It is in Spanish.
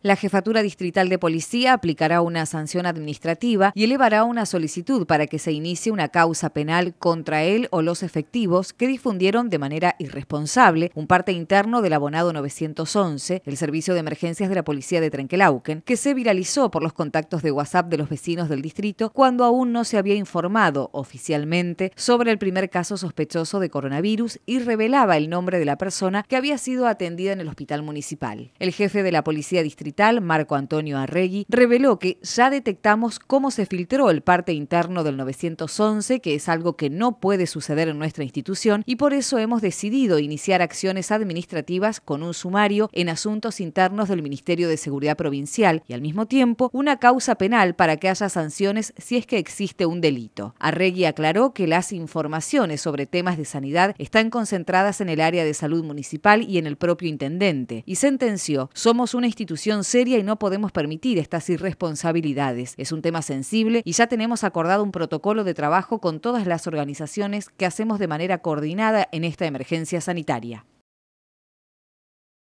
La jefatura distrital de policía aplicará una sanción administrativa y elevará una solicitud para que se inicie una causa penal contra él o los efectivos que difundieron de manera irresponsable un parte interno del abonado 911, el servicio de emergencias de la policía de Trenquelauken, que se viralizó por los contactos de WhatsApp de los vecinos del distrito cuando aún no se había informado oficialmente sobre el primer caso sospechoso de coronavirus y revelaba el nombre de la persona que había sido atendida en el hospital municipal. El jefe de la policía distrital Marco Antonio Arregui, reveló que ya detectamos cómo se filtró el parte interno del 911, que es algo que no puede suceder en nuestra institución, y por eso hemos decidido iniciar acciones administrativas con un sumario en asuntos internos del Ministerio de Seguridad Provincial y al mismo tiempo una causa penal para que haya sanciones si es que existe un delito. Arregui aclaró que las informaciones sobre temas de sanidad están concentradas en el área de salud municipal y en el propio intendente y sentenció, somos una institución seria y no podemos permitir estas irresponsabilidades. Es un tema sensible y ya tenemos acordado un protocolo de trabajo con todas las organizaciones que hacemos de manera coordinada en esta emergencia sanitaria.